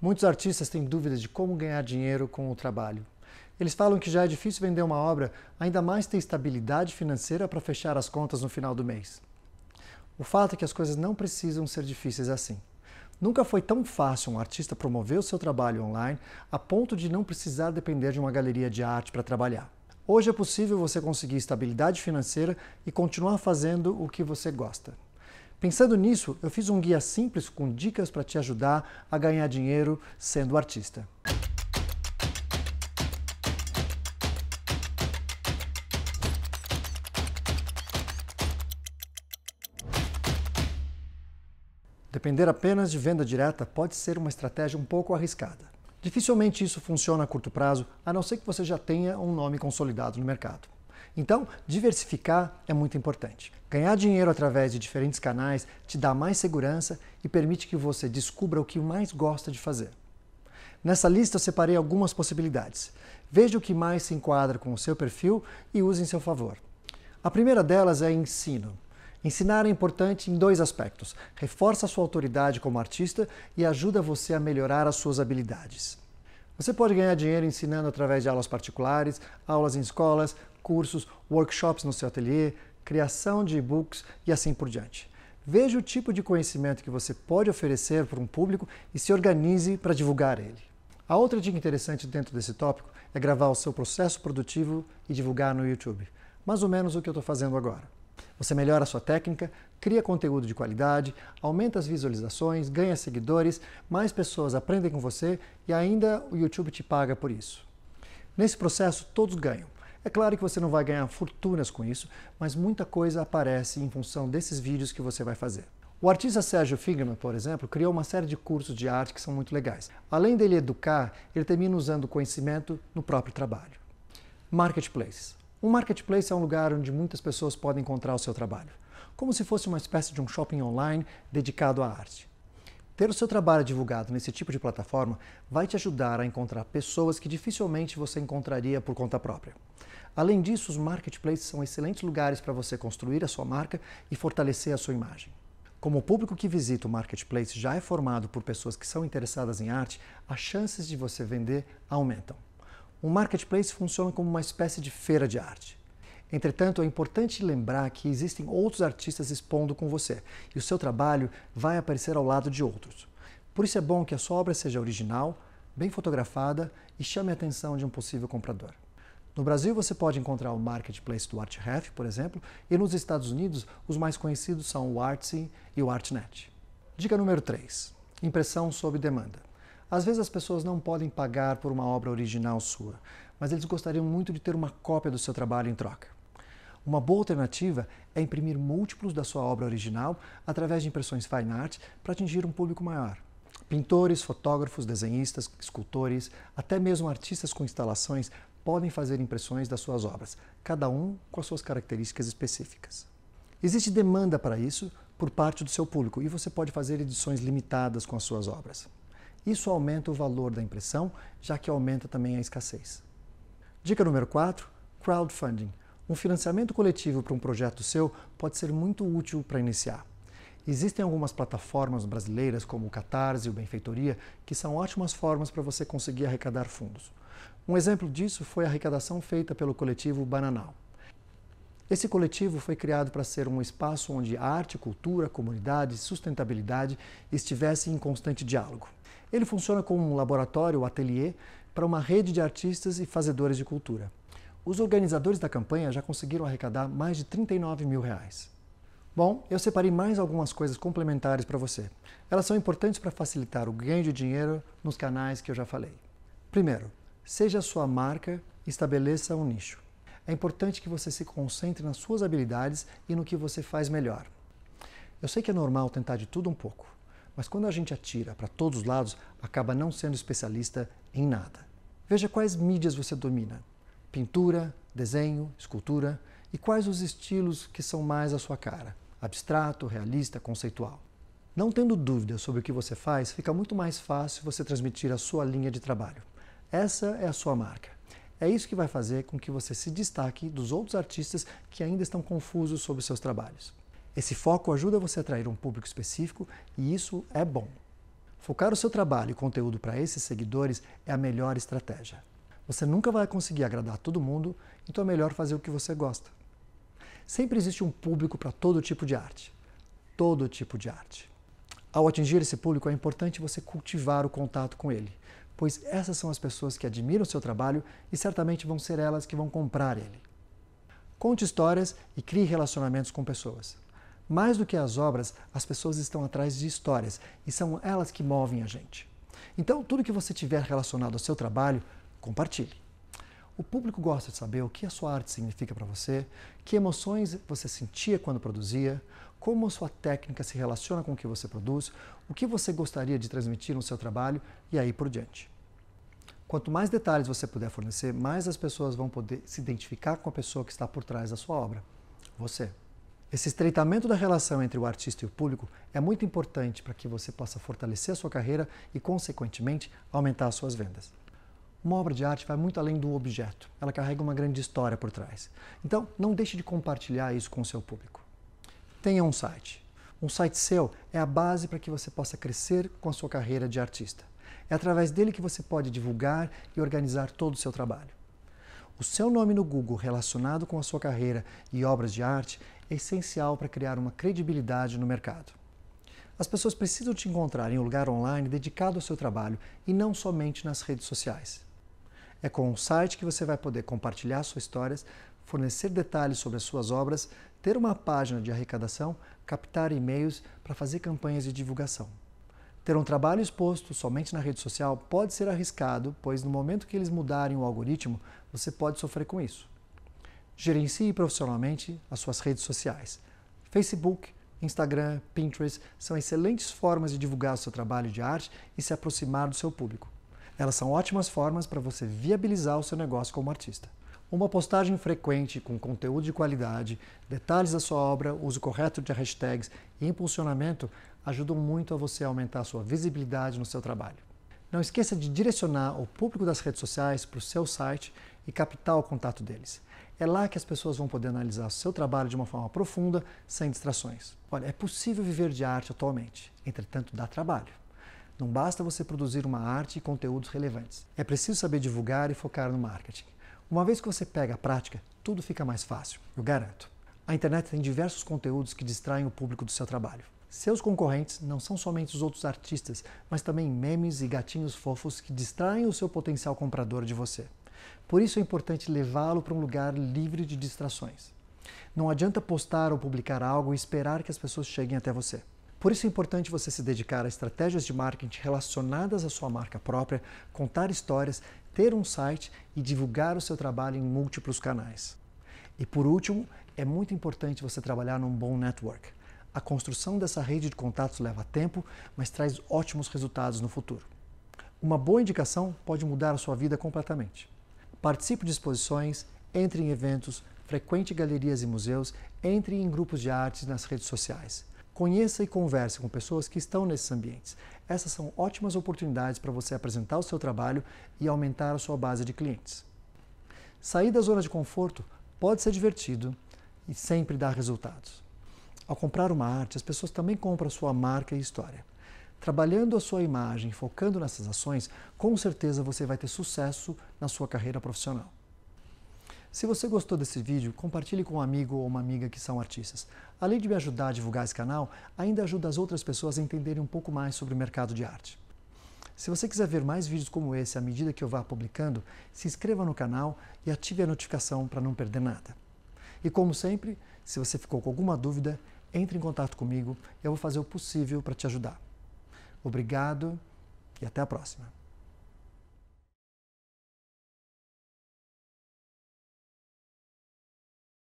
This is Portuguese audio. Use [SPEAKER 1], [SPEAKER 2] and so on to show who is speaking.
[SPEAKER 1] Muitos artistas têm dúvidas de como ganhar dinheiro com o trabalho. Eles falam que já é difícil vender uma obra, ainda mais ter estabilidade financeira para fechar as contas no final do mês. O fato é que as coisas não precisam ser difíceis assim. Nunca foi tão fácil um artista promover o seu trabalho online a ponto de não precisar depender de uma galeria de arte para trabalhar. Hoje é possível você conseguir estabilidade financeira e continuar fazendo o que você gosta. Pensando nisso, eu fiz um guia simples com dicas para te ajudar a ganhar dinheiro sendo artista. Depender apenas de venda direta pode ser uma estratégia um pouco arriscada. Dificilmente isso funciona a curto prazo, a não ser que você já tenha um nome consolidado no mercado. Então, diversificar é muito importante. Ganhar dinheiro através de diferentes canais te dá mais segurança e permite que você descubra o que mais gosta de fazer. Nessa lista eu separei algumas possibilidades. Veja o que mais se enquadra com o seu perfil e use em seu favor. A primeira delas é ensino. Ensinar é importante em dois aspectos: reforça a sua autoridade como artista e ajuda você a melhorar as suas habilidades. Você pode ganhar dinheiro ensinando através de aulas particulares, aulas em escolas, cursos, workshops no seu ateliê, criação de e-books e assim por diante. Veja o tipo de conhecimento que você pode oferecer para um público e se organize para divulgar ele. A outra dica interessante dentro desse tópico é gravar o seu processo produtivo e divulgar no YouTube. Mais ou menos o que eu estou fazendo agora. Você melhora a sua técnica, cria conteúdo de qualidade, aumenta as visualizações, ganha seguidores, mais pessoas aprendem com você e ainda o YouTube te paga por isso. Nesse processo, todos ganham. É claro que você não vai ganhar fortunas com isso, mas muita coisa aparece em função desses vídeos que você vai fazer. O artista Sérgio Figman, por exemplo, criou uma série de cursos de arte que são muito legais. Além dele educar, ele termina usando o conhecimento no próprio trabalho. Marketplace. Um marketplace é um lugar onde muitas pessoas podem encontrar o seu trabalho, como se fosse uma espécie de um shopping online dedicado à arte. Ter o seu trabalho divulgado nesse tipo de plataforma vai te ajudar a encontrar pessoas que dificilmente você encontraria por conta própria. Além disso, os marketplaces são excelentes lugares para você construir a sua marca e fortalecer a sua imagem. Como o público que visita o marketplace já é formado por pessoas que são interessadas em arte, as chances de você vender aumentam. O marketplace funciona como uma espécie de feira de arte. Entretanto, é importante lembrar que existem outros artistas expondo com você e o seu trabalho vai aparecer ao lado de outros. Por isso é bom que a sua obra seja original, bem fotografada e chame a atenção de um possível comprador. No Brasil, você pode encontrar o marketplace do ArtRef, por exemplo, e nos Estados Unidos, os mais conhecidos são o Artsy e o ArtNet. Dica número 3: impressão sob demanda. Às vezes as pessoas não podem pagar por uma obra original sua, mas eles gostariam muito de ter uma cópia do seu trabalho em troca. Uma boa alternativa é imprimir múltiplos da sua obra original através de impressões fine art para atingir um público maior. Pintores, fotógrafos, desenhistas, escultores, até mesmo artistas com instalações podem fazer impressões das suas obras, cada um com as suas características específicas. Existe demanda para isso por parte do seu público e você pode fazer edições limitadas com as suas obras. Isso aumenta o valor da impressão, já que aumenta também a escassez. Dica número 4: crowdfunding um financiamento coletivo para um projeto seu pode ser muito útil para iniciar. Existem algumas plataformas brasileiras, como o Catarse e o Benfeitoria, que são ótimas formas para você conseguir arrecadar fundos. Um exemplo disso foi a arrecadação feita pelo coletivo Bananal. Esse coletivo foi criado para ser um espaço onde arte, cultura, comunidade e sustentabilidade estivessem em constante diálogo. Ele funciona como um laboratório, ou ateliê, para uma rede de artistas e fazedores de cultura. Os organizadores da campanha já conseguiram arrecadar mais de 39 mil reais. Bom, eu separei mais algumas coisas complementares para você. Elas são importantes para facilitar o ganho de dinheiro nos canais que eu já falei. Primeiro, seja a sua marca, estabeleça um nicho. É importante que você se concentre nas suas habilidades e no que você faz melhor. Eu sei que é normal tentar de tudo um pouco, mas quando a gente atira para todos os lados, acaba não sendo especialista em nada. Veja quais mídias você domina pintura, desenho, escultura e quais os estilos que são mais a sua cara, abstrato, realista, conceitual. Não tendo dúvidas sobre o que você faz, fica muito mais fácil você transmitir a sua linha de trabalho. Essa é a sua marca. É isso que vai fazer com que você se destaque dos outros artistas que ainda estão confusos sobre seus trabalhos. Esse foco ajuda você a atrair um público específico e isso é bom. Focar o seu trabalho e conteúdo para esses seguidores é a melhor estratégia. Você nunca vai conseguir agradar todo mundo, então é melhor fazer o que você gosta. Sempre existe um público para todo tipo de arte. Todo tipo de arte. Ao atingir esse público, é importante você cultivar o contato com ele, pois essas são as pessoas que admiram seu trabalho e certamente vão ser elas que vão comprar ele. Conte histórias e crie relacionamentos com pessoas. Mais do que as obras, as pessoas estão atrás de histórias e são elas que movem a gente. Então, tudo que você tiver relacionado ao seu trabalho, compartilhe. O público gosta de saber o que a sua arte significa para você, que emoções você sentia quando produzia, como a sua técnica se relaciona com o que você produz, o que você gostaria de transmitir no seu trabalho e aí por diante. Quanto mais detalhes você puder fornecer, mais as pessoas vão poder se identificar com a pessoa que está por trás da sua obra, você. Esse estreitamento da relação entre o artista e o público é muito importante para que você possa fortalecer a sua carreira e, consequentemente, aumentar as suas vendas. Uma obra de arte vai muito além do objeto, ela carrega uma grande história por trás. Então, não deixe de compartilhar isso com o seu público. Tenha um site. Um site seu é a base para que você possa crescer com a sua carreira de artista. É através dele que você pode divulgar e organizar todo o seu trabalho. O seu nome no Google relacionado com a sua carreira e obras de arte é essencial para criar uma credibilidade no mercado. As pessoas precisam te encontrar em um lugar online dedicado ao seu trabalho e não somente nas redes sociais. É com o site que você vai poder compartilhar suas histórias, fornecer detalhes sobre as suas obras, ter uma página de arrecadação, captar e-mails para fazer campanhas de divulgação. Ter um trabalho exposto somente na rede social pode ser arriscado, pois no momento que eles mudarem o algoritmo, você pode sofrer com isso. Gerencie profissionalmente as suas redes sociais. Facebook, Instagram, Pinterest são excelentes formas de divulgar o seu trabalho de arte e se aproximar do seu público. Elas são ótimas formas para você viabilizar o seu negócio como artista. Uma postagem frequente com conteúdo de qualidade, detalhes da sua obra, uso correto de hashtags e impulsionamento ajudam muito a você aumentar a sua visibilidade no seu trabalho. Não esqueça de direcionar o público das redes sociais para o seu site e captar o contato deles. É lá que as pessoas vão poder analisar o seu trabalho de uma forma profunda, sem distrações. Olha, é possível viver de arte atualmente, entretanto dá trabalho. Não basta você produzir uma arte e conteúdos relevantes. É preciso saber divulgar e focar no marketing. Uma vez que você pega a prática, tudo fica mais fácil, eu garanto. A internet tem diversos conteúdos que distraem o público do seu trabalho. Seus concorrentes não são somente os outros artistas, mas também memes e gatinhos fofos que distraem o seu potencial comprador de você. Por isso é importante levá-lo para um lugar livre de distrações. Não adianta postar ou publicar algo e esperar que as pessoas cheguem até você. Por isso é importante você se dedicar a estratégias de marketing relacionadas à sua marca própria, contar histórias, ter um site e divulgar o seu trabalho em múltiplos canais. E por último, é muito importante você trabalhar num bom network. A construção dessa rede de contatos leva tempo, mas traz ótimos resultados no futuro. Uma boa indicação pode mudar a sua vida completamente. Participe de exposições, entre em eventos, frequente galerias e museus, entre em grupos de artes nas redes sociais. Conheça e converse com pessoas que estão nesses ambientes. Essas são ótimas oportunidades para você apresentar o seu trabalho e aumentar a sua base de clientes. Sair da zona de conforto pode ser divertido e sempre dá resultados. Ao comprar uma arte, as pessoas também compram sua marca e história. Trabalhando a sua imagem, focando nessas ações, com certeza você vai ter sucesso na sua carreira profissional. Se você gostou desse vídeo, compartilhe com um amigo ou uma amiga que são artistas. Além de me ajudar a divulgar esse canal, ainda ajuda as outras pessoas a entenderem um pouco mais sobre o mercado de arte. Se você quiser ver mais vídeos como esse à medida que eu vá publicando, se inscreva no canal e ative a notificação para não perder nada. E como sempre, se você ficou com alguma dúvida, entre em contato comigo, e eu vou fazer o possível para te ajudar. Obrigado e até a próxima.